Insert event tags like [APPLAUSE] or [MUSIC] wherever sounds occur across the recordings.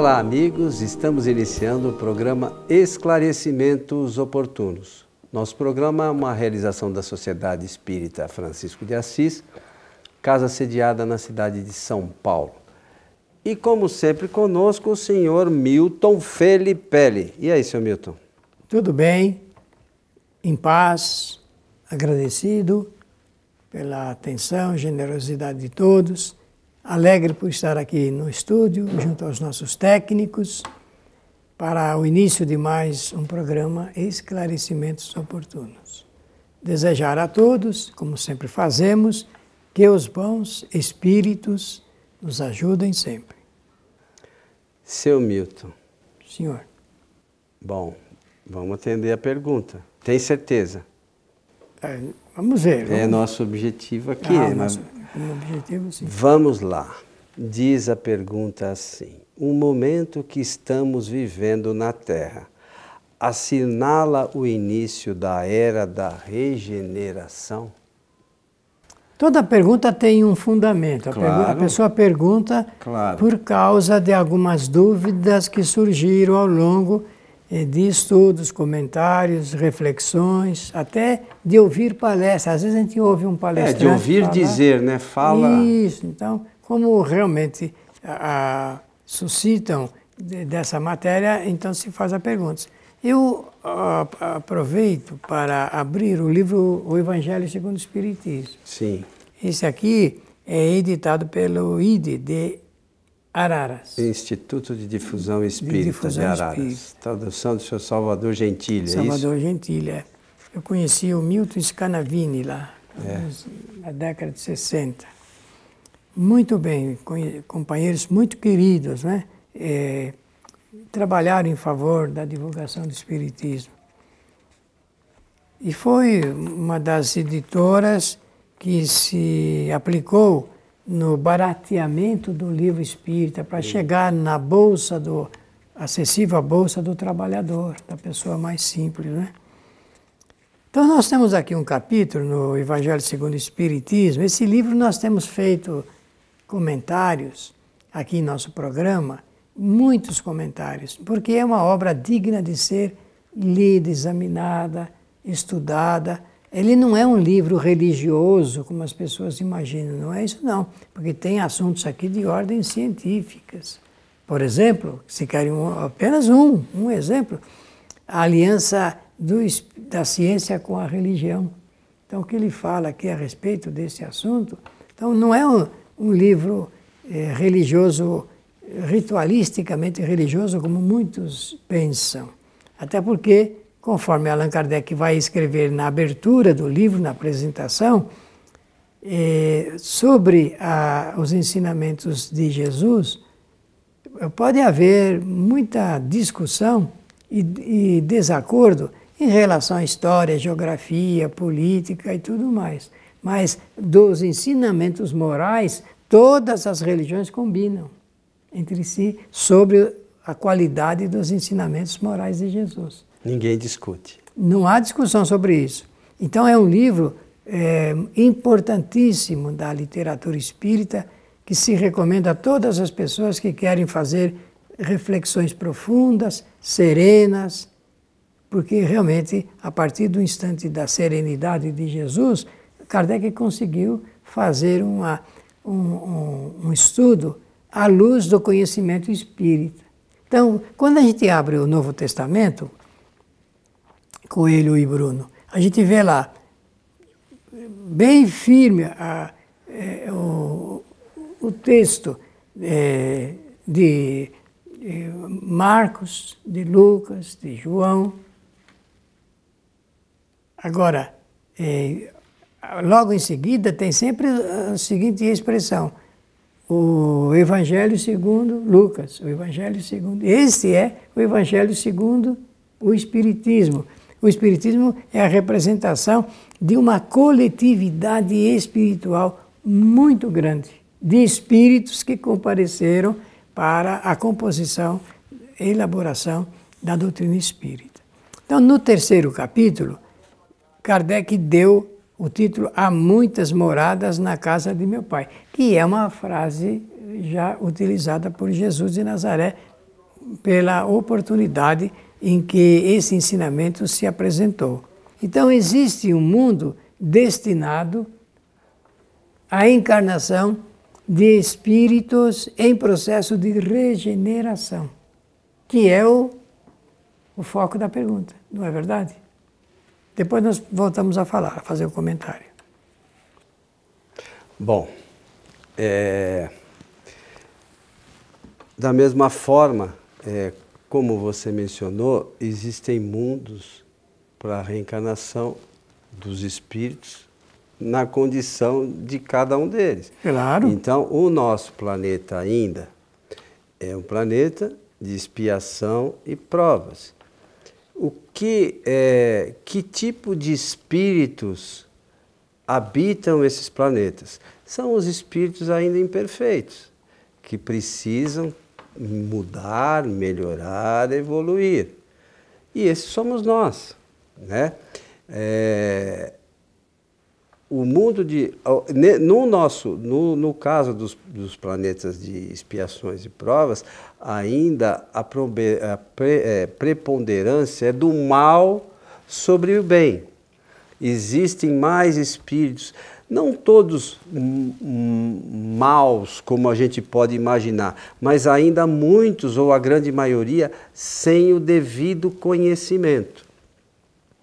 Olá, amigos. Estamos iniciando o programa Esclarecimentos Oportunos. Nosso programa é uma realização da Sociedade Espírita Francisco de Assis, casa sediada na cidade de São Paulo. E como sempre conosco o senhor Milton Felipe. E aí, senhor Milton? Tudo bem, em paz, agradecido pela atenção, generosidade de todos alegre por estar aqui no estúdio, junto aos nossos técnicos, para o início de mais um programa Esclarecimentos Oportunos. Desejar a todos, como sempre fazemos, que os bons espíritos nos ajudem sempre. Seu Milton. Senhor. Bom, vamos atender a pergunta. Tem certeza? É, vamos ver. É vamos... É nosso objetivo aqui. Ah, é nosso... Mas um objetivo, sim. Vamos lá. Diz a pergunta assim: o momento que estamos vivendo na Terra assinala o início da era da regeneração? Toda pergunta tem um fundamento. Claro. A, pergu a, pessoa pergunta claro. por causa de algumas dúvidas que surgiram ao longo é, de estudos, comentários, reflexões, até de ouvir palestras. Às vezes a gente ouve um palestrante. É, de ouvir falar, dizer, né? Fala. Isso, então, como realmente a, a, suscitam de, dessa matéria, então se faz a pergunta. Eu a, aproveito para abrir o livro O Evangelho segundo o Espiritismo. Sim. Esse aqui é editado pelo IDE, Araras. Instituto de Difusão Espírita de, Difusão de Araras. Espírita. Tradução do seu Salvador Gentile, Salvador é isso? Gentile, é. Eu conheci o Milton Scanavini lá, é. na década de 60. Muito bem, companheiros muito queridos, né? É, trabalharam em favor da divulgação do Espiritismo. E foi uma das editoras que se aplicou no barateamento do livro espírita para chegar na bolsa do acessível à bolsa do trabalhador, da pessoa mais simples, né? Então nós temos aqui um capítulo no Evangelho Segundo o Espiritismo. Esse livro nós temos feito comentários aqui em nosso programa, muitos comentários, porque é uma obra digna de ser lida, examinada, estudada ele não é um livro religioso, como as pessoas imaginam, não é isso não, porque tem assuntos aqui de ordem científicas. Por exemplo, se querem um, apenas um, um exemplo, a aliança do, da ciência com a religião. Então, o que ele fala aqui a respeito desse assunto, então não é um, um livro eh, religioso, ritualisticamente religioso, como muitos pensam. Até porque conforme Allan Kardec vai escrever na abertura do livro, na apresentação, é, sobre a, os ensinamentos de Jesus, pode haver muita discussão e, e desacordo em relação à história, geografia, política e tudo mais. Mas dos ensinamentos morais, todas as religiões combinam entre si sobre a qualidade dos ensinamentos morais de Jesus. Ninguém discute. Não há discussão sobre isso. Então é um livro é, importantíssimo da literatura espírita que se recomenda a todas as pessoas que querem fazer reflexões profundas, serenas, porque realmente a partir do instante da serenidade de Jesus, Kardec conseguiu fazer uma, um, um, um estudo à luz do conhecimento espírita. Então, quando a gente abre o Novo Testamento, Coelho e Bruno. A gente vê lá, bem firme, a, é, o, o, texto é, de é, Marcos, de Lucas, de João. Agora, é, logo em seguida, tem sempre a seguinte expressão: o Evangelho segundo Lucas, o Evangelho segundo. Este é o Evangelho segundo o Espiritismo. O Espiritismo é a representação de uma coletividade espiritual muito grande, de espíritos que compareceram para a composição, elaboração da doutrina espírita. Então, no terceiro capítulo, Kardec deu o título Há muitas moradas na casa de meu pai, que é uma frase já utilizada por Jesus de Nazaré pela oportunidade de em que esse ensinamento se apresentou. Então, existe um mundo destinado à encarnação de espíritos em processo de regeneração, que é o, o foco da pergunta, não é verdade? Depois nós voltamos a falar, a fazer o um comentário. Bom, é, da mesma forma, é, como você mencionou, existem mundos para a reencarnação dos espíritos na condição de cada um deles. Claro. Então, o nosso planeta ainda é um planeta de expiação e provas. O que é, que tipo de espíritos habitam esses planetas? São os espíritos ainda imperfeitos que precisam mudar, melhorar, evoluir. E esses somos nós. Né? É, o mundo de. No nosso, no, no caso dos, dos planetas de expiações e provas, ainda a, probe, a pre, é, preponderância é do mal sobre o bem. Existem mais espíritos não todos maus como a gente pode imaginar, mas ainda muitos ou a grande maioria sem o devido conhecimento.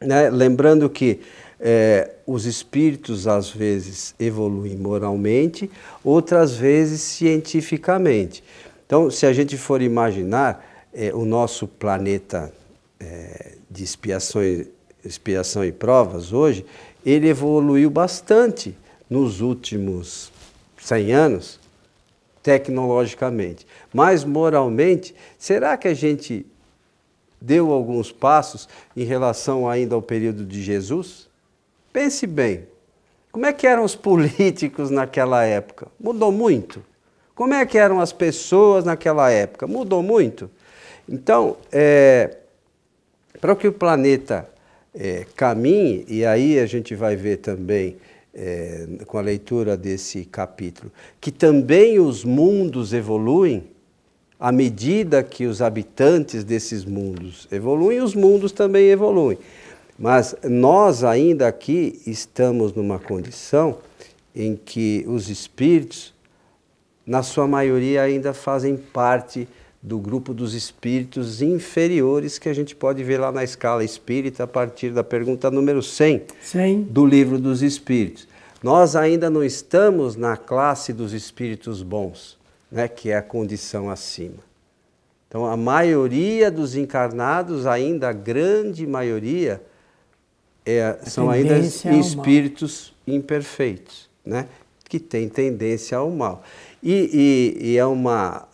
Né? Lembrando que é, os espíritos às vezes evoluem moralmente, outras vezes cientificamente. Então, se a gente for imaginar é, o nosso planeta é, de expiações, expiação e provas hoje, ele evoluiu bastante nos últimos 100 anos, tecnologicamente. Mas moralmente, será que a gente deu alguns passos em relação ainda ao período de Jesus? Pense bem. Como é que eram os [LAUGHS] políticos naquela época? Mudou muito. Como é que eram as pessoas naquela época? Mudou muito. Então, é, para que o planeta é, caminhe, e aí a gente vai ver também é, com a leitura desse capítulo, que também os mundos evoluem à medida que os habitantes desses mundos evoluem, os mundos também evoluem. Mas nós ainda aqui estamos numa condição em que os espíritos, na sua maioria, ainda fazem parte do grupo dos espíritos inferiores que a gente pode ver lá na escala espírita a partir da pergunta número 100, 100. do livro dos espíritos. Nós ainda não estamos na classe dos espíritos bons, né, que é a condição acima. Então, a maioria dos encarnados, ainda a grande maioria, é, são ainda espíritos imperfeitos, né, que têm tendência ao mal. E, e, e é uma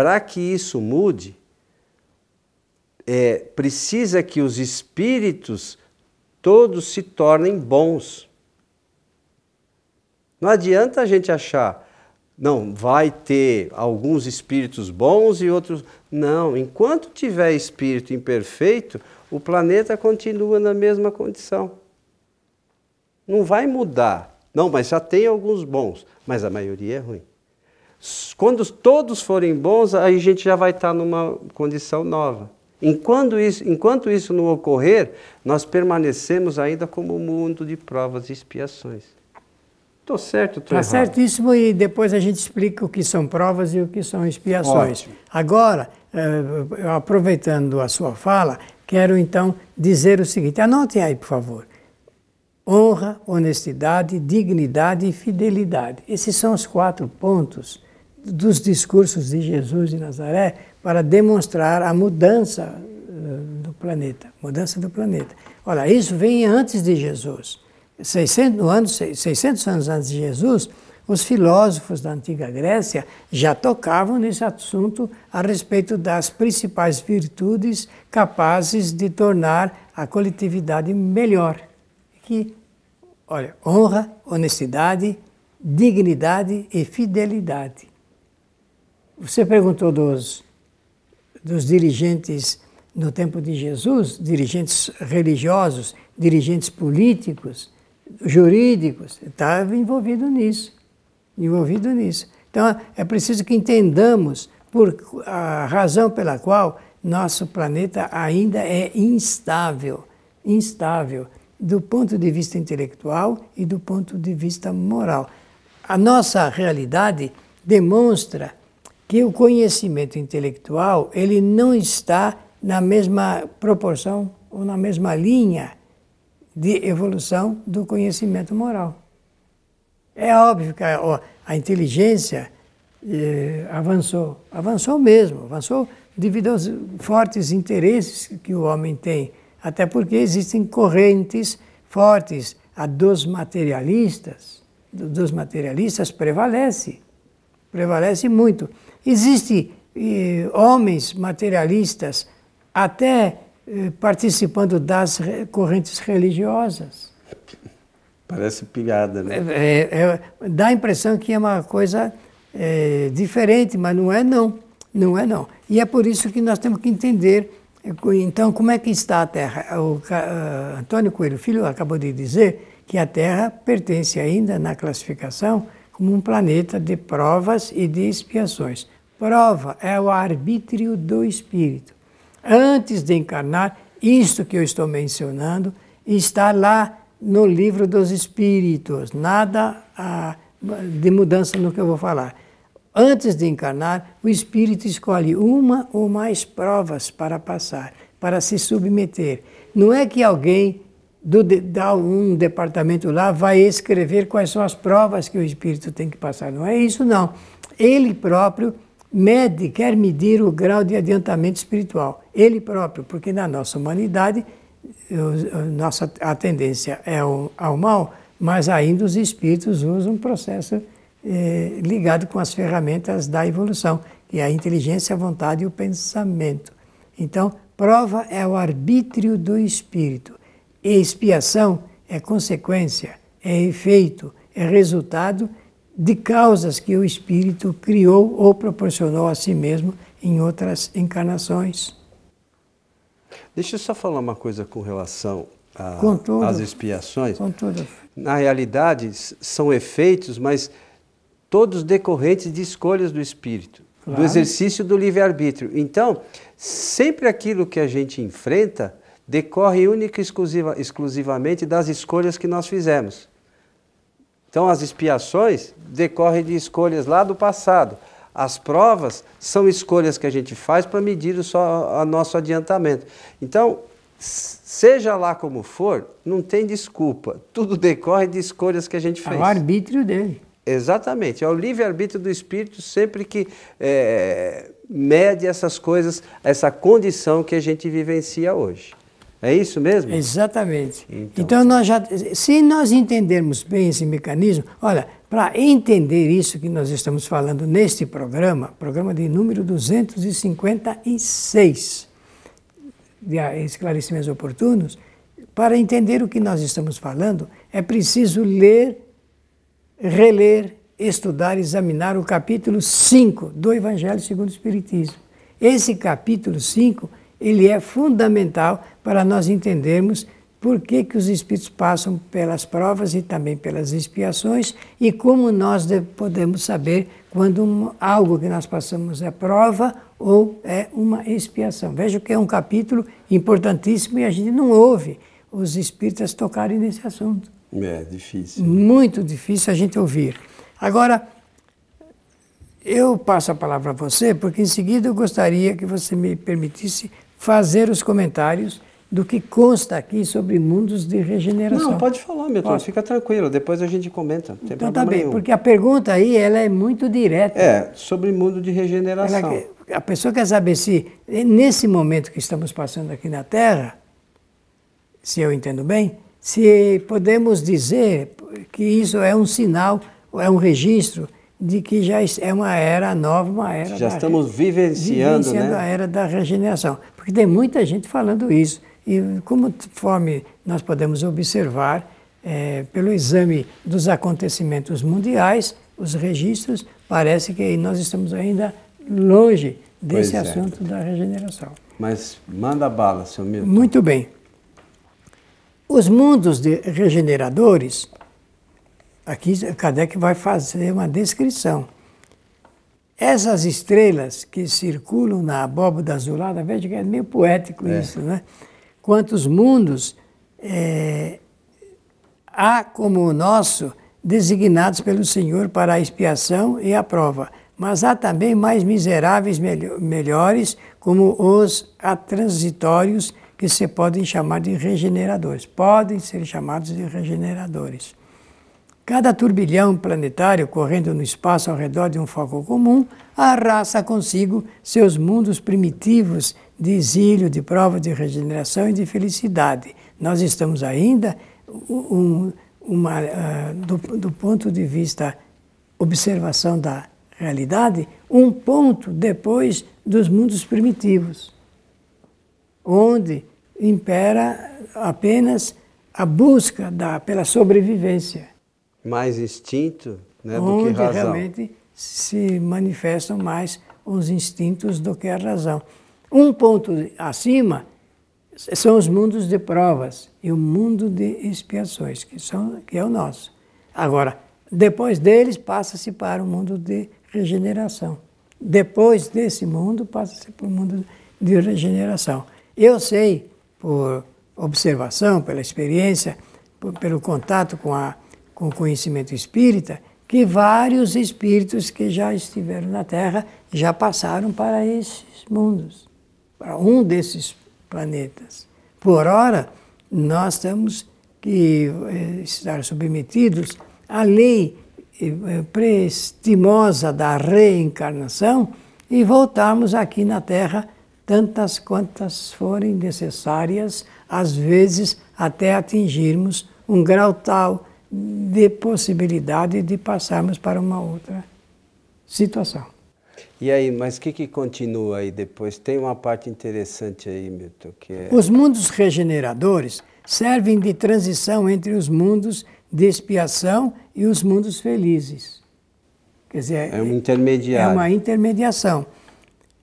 para que isso mude, é, precisa que os espíritos todos se tornem bons. Não adianta a gente achar, não, vai ter alguns espíritos bons e outros. Não, enquanto tiver espírito imperfeito, o planeta continua na mesma condição. Não vai mudar. Não, mas já tem alguns bons, mas a maioria é ruim. Quando todos forem bons, aí a gente já vai estar numa condição nova. Enquanto isso, enquanto isso não ocorrer, nós permanecemos ainda como um mundo de provas e expiações. Estou certo, estou Está certíssimo e depois a gente explica o que são provas e o que são expiações. Ótimo. Agora, eh, aproveitando a sua fala, quero então dizer o seguinte, anotem aí, por favor. Honra, honestidade, dignidade e fidelidade. Esses são os quatro pontos dos discursos de Jesus de Nazaré para demonstrar a mudança eh, do planeta, mudança do planeta. Olha, isso vem antes de Jesus. 600 anos, 600 anos antes de Jesus, os filósofos da antiga Grécia já tocavam nesse assunto a respeito das principais virtudes capazes de tornar a coletividade melhor. Que, olha, honra, honestidade, dignidade e fidelidade. Você perguntou dos, dos dirigentes no tempo de Jesus, dirigentes religiosos, dirigentes políticos, jurídicos, estava envolvido nisso, envolvido nisso. Então é preciso que entendamos por a razão pela qual nosso planeta ainda é instável, instável do ponto de vista intelectual e do ponto de vista moral. A nossa realidade demonstra que o conhecimento intelectual ele não está na mesma proporção ou na mesma linha de evolução do conhecimento moral. É óbvio que a, a inteligência eh, avançou, avançou mesmo, avançou devido aos fortes interesses que o homem tem, até porque existem correntes fortes, a dos materialistas, dos materialistas prevalece prevalece muito. Existem eh, homens materialistas até eh, participando das correntes religiosas. Parece piada, né? É, é, é, dá a impressão que é uma coisa é, diferente, mas não é não. Não é não. E é por isso que nós temos que entender, eh, então, como é que está a Terra. O ah, Antônio Coelho Filho acabou de dizer que a Terra pertence ainda na classificação como um planeta de provas e de expiações. Prova é o arbítrio do espírito. Antes de encarnar, isto que eu estou mencionando está lá no livro dos espíritos, nada ah, de mudança no que eu vou falar. Antes de encarnar, o espírito escolhe uma ou mais provas para passar, para se submeter. Não é que alguém do, da um departamento lá vai escrever quais são as provas que o espírito tem que passar. Não é isso, não. Ele próprio mede, quer medir o grau de adiantamento espiritual. Ele próprio, porque na nossa humanidade, nossa, a tendência é ao mal, mas ainda os espíritos usam um processo eh, ligado com as ferramentas da evolução, que é a inteligência, a vontade e o pensamento. Então, prova é o arbítrio do espírito. E expiação é consequência, é efeito, é resultado de causas que o espírito criou ou proporcionou a si mesmo em outras encarnações. Deixa eu só falar uma coisa com relação às expiações. Contudo. Na realidade, são efeitos, mas todos decorrentes de escolhas do espírito, claro. do exercício do livre-arbítrio. Então, sempre aquilo que a gente enfrenta decorre única e exclusiva, exclusivamente das escolhas que nós fizemos. Então, as expiações decorrem de escolhas lá do passado. As provas são escolhas que a gente faz para medir o, só, o nosso adiantamento. Então, seja lá como for, não tem desculpa. Tudo decorre de escolhas que a gente fez. É o arbítrio dele. Exatamente, é o livre-arbítrio do espírito sempre que é, mede essas coisas, essa condição que a gente vivencia hoje. É isso mesmo? Exatamente. Então, então nós já, se nós entendermos bem esse mecanismo, olha, para entender isso que nós estamos falando neste programa, programa de número 256 de esclarecimentos oportunos, para entender o que nós estamos falando, é preciso ler, reler, estudar, examinar o capítulo 5 do Evangelho segundo o Espiritismo. Esse capítulo 5 ele é fundamental para nós entendermos por que, que os espíritos passam pelas provas e também pelas expiações e como nós podemos saber quando um, algo que nós passamos é prova ou é uma expiação. Veja que é um capítulo importantíssimo e a gente não ouve os espíritas tocarem nesse assunto. É difícil. Né? Muito difícil a gente ouvir. Agora, eu passo a palavra a você, porque em seguida eu gostaria que você me permitisse fazer os comentários do que consta aqui sobre mundos de regeneração. Não, pode falar, Milton, pode. fica tranquilo, depois a gente comenta. então tá bem, nenhum. porque a pergunta aí ela é muito direta. É, sobre mundo de regeneração. Ela, a pessoa quer saber se, nesse momento que estamos passando aqui na Terra, se eu entendo bem, se podemos dizer que isso é um sinal, é um registro de que já é uma era nova, uma era. Já estamos vivenciando, vivenciando né? a era da regeneração. Porque tem muita gente falando isso. E como conforme nós podemos observar, é, pelo exame dos acontecimentos mundiais, os registros, parece que nós estamos ainda longe desse pois é. assunto é. da regeneração. Mas manda bala, seu Milton. Muito bem. Os mundos regeneradores Aqui Kardec vai fazer uma descrição. Essas estrelas que circulam na abóbada azulada, veja que é meio poético é. isso, né? Quantos mundos é, há como o nosso designados pelo Senhor para a expiação e a prova, mas há também mais miseráveis melhores, como os atransitórios, que se podem chamar de regeneradores. Podem ser chamados de regeneradores. Cada turbilhão planetário correndo no espaço ao redor de um foco comum arrasa consigo seus mundos primitivos de exílio, de prova, de regeneração e de felicidade. Nós estamos ainda um, uma, uh, do, do ponto de vista observação da realidade, um ponto depois dos mundos primitivos, onde impera apenas a busca da, pela sobrevivência mais instinto né, do que razão. realmente se manifestam mais os instintos do que a razão. Um ponto acima são os mundos de provas e o mundo de expiações, que, são, que é o nosso. Agora, depois deles, passa-se para o mundo de regeneração. Depois desse mundo, passa-se para o mundo de regeneração. Eu sei, por observação, pela experiência, por, pelo contato com a com o conhecimento espírita que vários espíritos que já estiveram na Terra já passaram para esses mundos, para um desses planetas. Por ora, nós temos que eh, estar submetidos à lei eh, eh, prestimosa da reencarnação e voltarmos aqui na Terra tantas quantas forem necessárias, às vezes até atingirmos um grau tal de possibilidade de passarmos para uma outra situação. E aí, mas o que, que continua aí depois? Tem uma parte interessante aí, Milton, que é... Os mundos regeneradores servem de transição entre os mundos de expiação e os mundos felizes. Quer dizer, é um intermediário. É uma intermediação.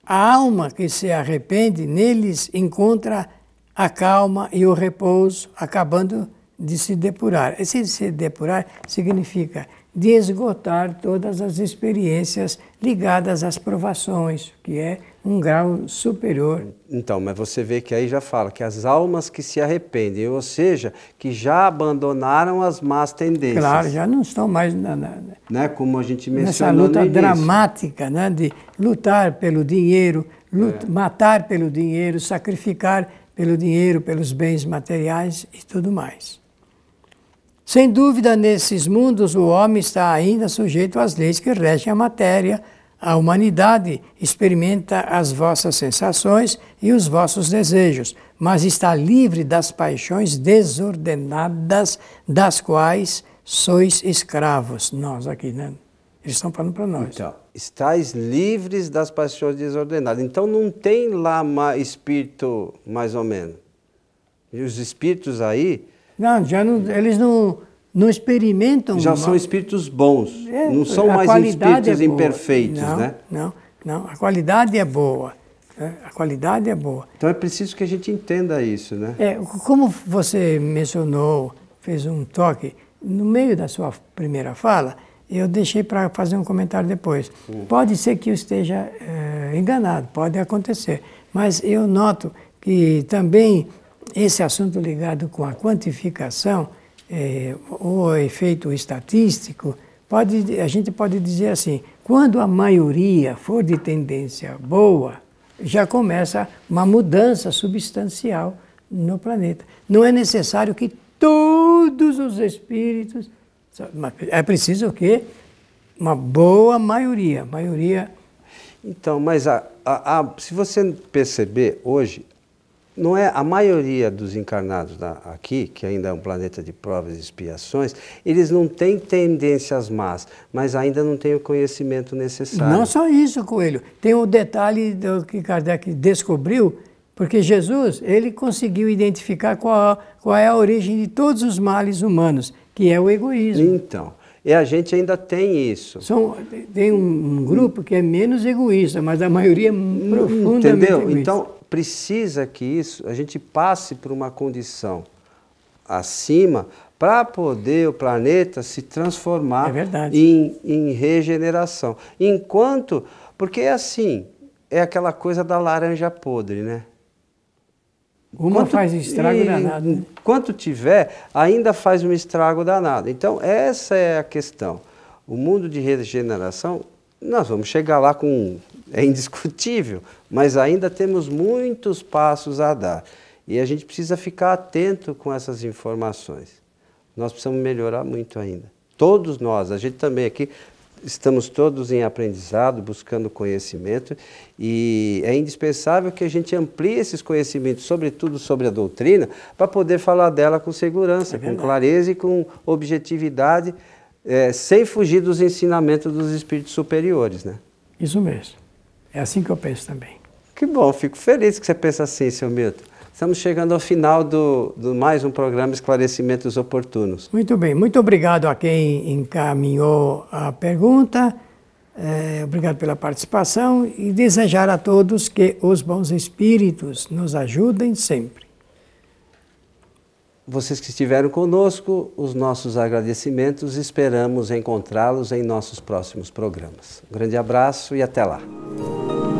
A alma que se arrepende neles encontra a calma e o repouso, acabando de se depurar. Esse de se depurar significa de esgotar todas as experiências ligadas às provações, que é um grau superior. Então, mas você vê que aí já fala que as almas que se arrependem, ou seja, que já abandonaram as más tendências. Claro, já não estão mais na, na né? como a gente mencionou nessa luta dramática, né, de lutar pelo dinheiro, é. matar pelo dinheiro, sacrificar pelo dinheiro, pelos bens materiais e tudo mais. Sem dúvida, nesses mundos o homem está ainda sujeito às leis que regem a matéria. A humanidade experimenta as vossas sensações e os vossos desejos, mas está livre das paixões desordenadas das quais sois escravos. Nós aqui, né? Eles estão falando para nós. Então, estáis livres das paixões desordenadas. Então não tem lá espírito, mais ou menos. E os espíritos aí não, já não, eles não, não experimentam. Já uma... são espíritos bons, é, não são mais é espíritos é imperfeitos, não, né? Não, não, a qualidade é boa. Né? A qualidade é boa. Então é preciso que a gente entenda isso, né? É, como você mencionou, fez um toque, no meio da sua primeira fala, eu deixei para fazer um comentário depois. Hum. Pode ser que eu esteja é, enganado, pode acontecer, mas eu noto que também esse assunto ligado com a quantificação é, ou efeito estatístico, pode, a gente pode dizer assim: quando a maioria for de tendência boa, já começa uma mudança substancial no planeta. Não é necessário que todos os espíritos. É preciso quê uma boa maioria, maioria. Então, mas a, a, a, se você perceber hoje, não é a maioria dos encarnados da, aqui, que ainda é um planeta de provas e expiações, eles não têm tendências más, mas ainda não têm o conhecimento necessário. Não só isso, Coelho. Tem o detalhe do que Kardec descobriu, porque Jesus, ele conseguiu identificar qual, qual é a origem de todos os males humanos, que é o egoísmo. Então, e a gente ainda tem isso. São, tem um grupo que é menos egoísta, mas a maioria é profundamente Entendeu? Egoísta. Então, precisa que isso, a gente passe por uma condição acima para poder o planeta se transformar é em, em regeneração. Enquanto, porque é assim, é aquela coisa da laranja podre, né? Uma quanto, faz um estrago e, danado. Quanto tiver, ainda faz um estrago danado. Então, essa é a questão. O mundo de regeneração, nós vamos chegar lá com. É indiscutível, mas ainda temos muitos passos a dar. E a gente precisa ficar atento com essas informações. Nós precisamos melhorar muito ainda. Todos nós, a gente também aqui estamos todos em aprendizado, buscando conhecimento, e é indispensável que a gente amplie esses conhecimentos, sobretudo sobre a doutrina, para poder falar dela com segurança, é com clareza e com objetividade, é, sem fugir dos ensinamentos dos espíritos superiores. Né? Isso mesmo. É assim que eu penso também. Que bom, fico feliz que você pensa assim, seu Milton. Estamos chegando ao final do, do mais um programa Esclarecimentos Oportunos. Muito bem, muito obrigado a quem encaminhou a pergunta. É, obrigado pela participação e desejar a todos que os bons espíritos nos ajudem sempre. Vocês que estiveram conosco, os nossos agradecimentos, esperamos encontrá-los em nossos próximos programas. Um grande abraço e até lá.